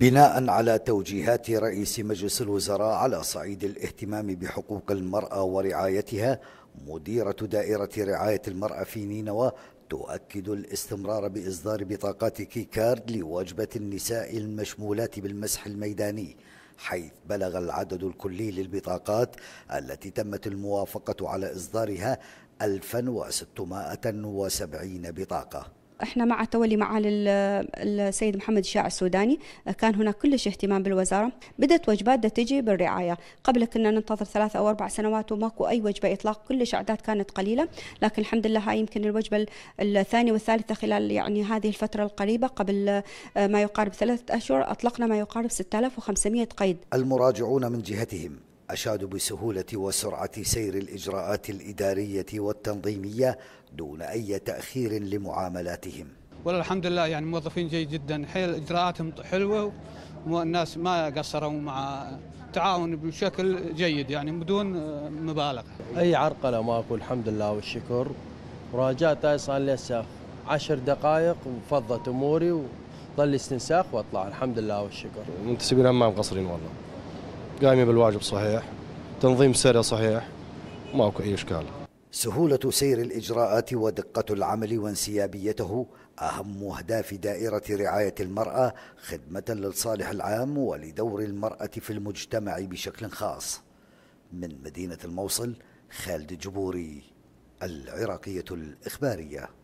بناء على توجيهات رئيس مجلس الوزراء على صعيد الاهتمام بحقوق المرأة ورعايتها مديرة دائرة رعاية المرأة في نينوى تؤكد الاستمرار بإصدار بطاقات كيكارد لوجبة النساء المشمولات بالمسح الميداني حيث بلغ العدد الكلي للبطاقات التي تمت الموافقة على إصدارها 1670 بطاقة احنا مع تولي معالي السيد محمد الشاع السوداني كان هناك كلش اهتمام بالوزاره بدت وجبات دا تجي بالرعايه قبل كنا ننتظر ثلاث او اربع سنوات وماكو اي وجبه اطلاق كلش اعداد كانت قليله لكن الحمد لله هاي يمكن الوجبه الثانيه والثالثه خلال يعني هذه الفتره القريبه قبل ما يقارب ثلاثة اشهر اطلقنا ما يقارب 6500 قيد المراجعون من جهتهم أشاد بسهولة وسرعة سير الإجراءات الإدارية والتنظيمية دون أي تأخير لمعاملاتهم والله الحمد لله يعني موظفين جيد جدا حيل إجراءاتهم حلوة والناس ما قصروا مع تعاون بشكل جيد يعني بدون مبالغة أي عرقلة ماكو الحمد لله والشكر هاي صار لسه عشر دقائق وفضت أموري وظل استنساخ وأطلع الحمد لله والشكر المنتسبين ما مقصرين والله قايمة بالواجب صحيح تنظيم سيرة صحيح ماكو أي إشكال سهولة سير الإجراءات ودقة العمل وانسيابيته أهم أهداف دائرة رعاية المرأة خدمة للصالح العام ولدور المرأة في المجتمع بشكل خاص من مدينة الموصل خالد جبوري العراقية الإخبارية